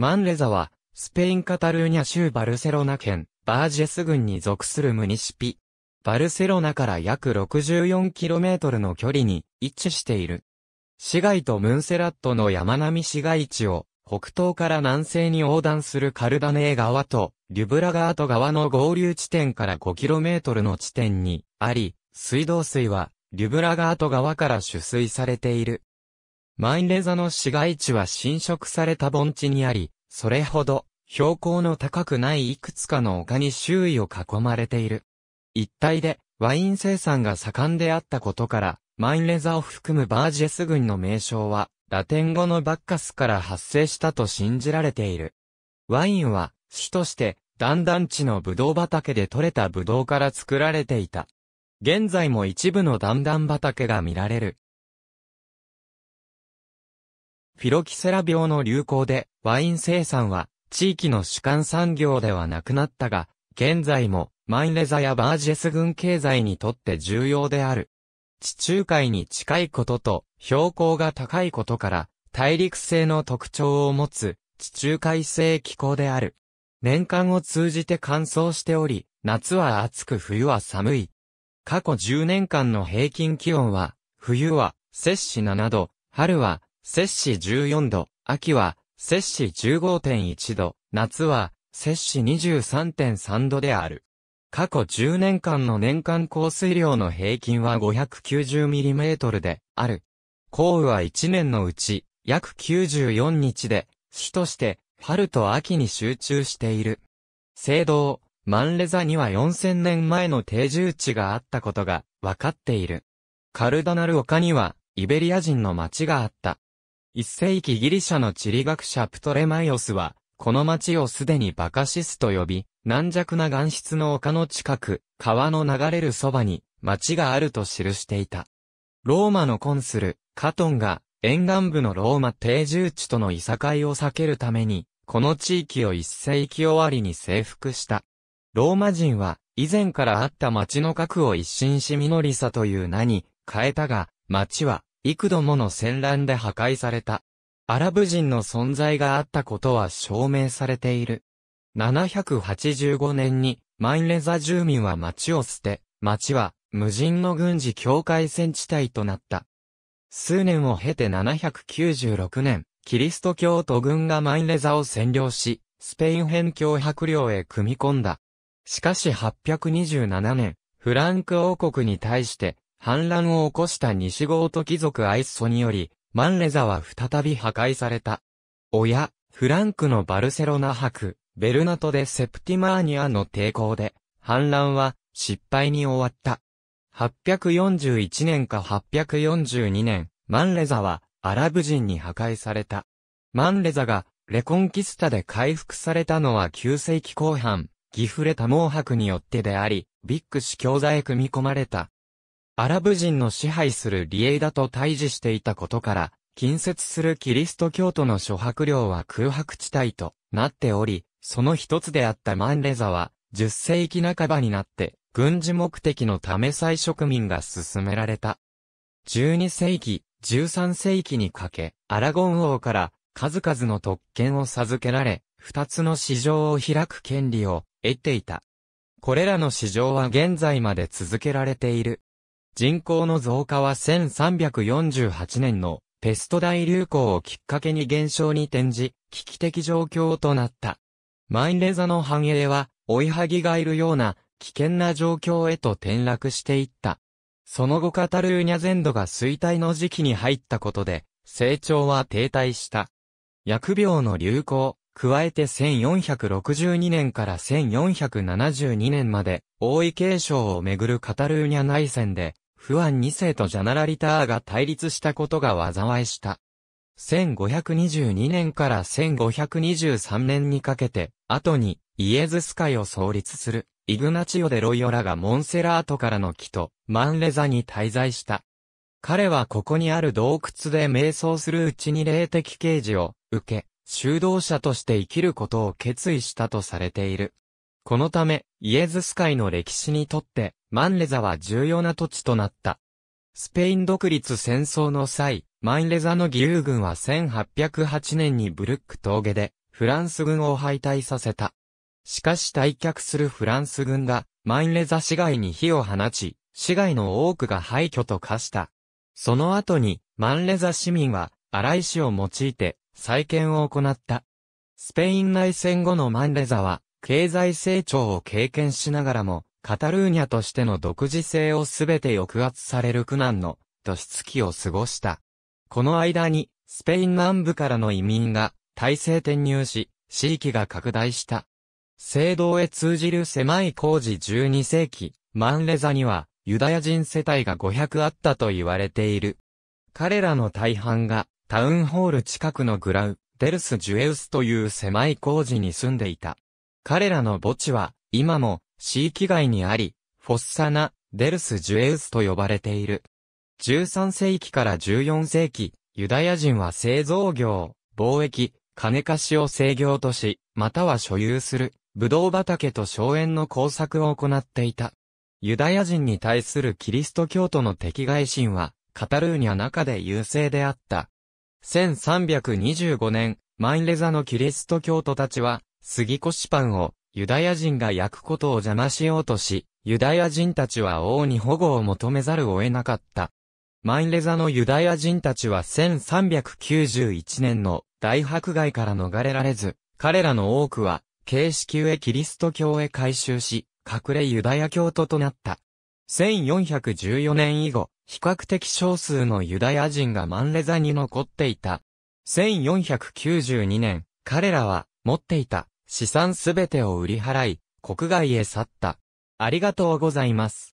マンレザは、スペインカタルーニャ州バルセロナ県、バージェス郡に属するムニシピ。バルセロナから約 64km の距離に位置している。市街とムンセラットの山並み市街地を北東から南西に横断するカルダネー川とリュブラガート川の合流地点から 5km の地点にあり、水道水はリュブラガート川から取水されている。マインレザの市街地は侵食された盆地にあり、それほど、標高の高くないいくつかの丘に周囲を囲まれている。一帯で、ワイン生産が盛んであったことから、マインレザを含むバージェス群の名称は、ラテン語のバッカスから発生したと信じられている。ワインは、主として、段々地のブドウ畑で採れたブドウから作られていた。現在も一部の段々畑が見られる。フィロキセラ病の流行で、ワイン生産は、地域の主幹産業ではなくなったが、現在も、マインレザやバージェス群経済にとって重要である。地中海に近いことと、標高が高いことから、大陸性の特徴を持つ、地中海性気候である。年間を通じて乾燥しており、夏は暑く冬は寒い。過去10年間の平均気温は、冬は摂氏7度、春は摂氏14度、秋は摂氏15.1度、夏は摂氏23.3度である。過去10年間の年間降水量の平均は 590mm である。降雨は1年のうち約94日で、主として春と秋に集中している。聖堂、マンレザには4000年前の定住地があったことが分かっている。カルダナル丘にはイベリア人の町があった。一世紀ギリシャの地理学者プトレマイオスは、この町をすでにバカシスと呼び、軟弱な岩質の丘の近く、川の流れるそばに町があると記していた。ローマのコンスル、カトンが、沿岸部のローマ定住地とのいさかいを避けるために、この地域を一世紀終わりに征服した。ローマ人は、以前からあった町の核を一新しノりさという名に変えたが、町は幾度もの戦乱で破壊された。アラブ人の存在があったことは証明されている。785年に、マインレザ住民は町を捨て、町は無人の軍事境界線地帯となった。数年を経て796年、キリスト教徒軍がマインレザを占領し、スペイン辺境白領へ組み込んだ。しかし827年、フランク王国に対して反乱を起こした西郷と貴族アイッソにより、マンレザは再び破壊された。親、フランクのバルセロナ博、ベルナトでセプティマーニアの抵抗で、反乱は失敗に終わった。841年か842年、マンレザはアラブ人に破壊された。マンレザがレコンキスタで回復されたのは9世紀後半、ギフレタ毛博によってであり、ビッグ市教座へ組み込まれたアラブ人の支配するリエイダと対峙していたことから、近接するキリスト教徒の諸白領は空白地帯となっており、その一つであったマンレザは、10世紀半ばになって、軍事目的のため再植民が進められた。12世紀、13世紀にかけ、アラゴン王から数々の特権を授けられ、二つの市場を開く権利を得ていた。これらの市場は現在まで続けられている。人口の増加は1348年のペスト大流行をきっかけに減少に転じ、危機的状況となった。マイレザの繁栄は、追いはぎがいるような危険な状況へと転落していった。その後カタルーニャ全土が衰退の時期に入ったことで、成長は停滞した。薬病の流行、加えて1462年から1472年まで、王位継承をめぐるカタルーニャ内戦で、不安二世とジャナラリターが対立したことが災いした。1522年から1523年にかけて、後にイエズス会を創立するイグナチオ・デロイオラがモンセラートからの木とマンレザに滞在した。彼はここにある洞窟で瞑想するうちに霊的啓示を受け、修道者として生きることを決意したとされている。このため、イエズス会の歴史にとって、マンレザは重要な土地となった。スペイン独立戦争の際、マンレザの義勇軍は1808年にブルック峠で、フランス軍を敗退させた。しかし退却するフランス軍が、マンレザ市街に火を放ち、市街の多くが廃墟と化した。その後に、マンレザ市民は、荒井市を用いて、再建を行った。スペイン内戦後のマンレザは、経済成長を経験しながらも、カタルーニャとしての独自性をすべて抑圧される苦難の、としつきを過ごした。この間に、スペイン南部からの移民が、大勢転入し、地域が拡大した。聖堂へ通じる狭い工事12世紀、マンレザには、ユダヤ人世帯が500あったと言われている。彼らの大半が、タウンホール近くのグラウ、デルス・ジュエウスという狭い工事に住んでいた。彼らの墓地は、今も、地域外にあり、フォッサナ、デルス・ジュエウスと呼ばれている。13世紀から14世紀、ユダヤ人は製造業、貿易、金貸しを制御とし、または所有する、ブドウ畑と荘園の工作を行っていた。ユダヤ人に対するキリスト教徒の敵外心は、カタルーニャ中で優勢であった。1325年、マンレザのキリスト教徒たちは、杉越パンをユダヤ人が焼くことを邪魔しようとし、ユダヤ人たちは王に保護を求めざるを得なかった。マンレザのユダヤ人たちは1391年の大迫害から逃れられず、彼らの多くは、形式上キリスト教へ改修し、隠れユダヤ教徒となった。1414年以後、比較的少数のユダヤ人がマンレザに残っていた。1492年、彼らは持っていた資産すべてを売り払い、国外へ去った。ありがとうございます。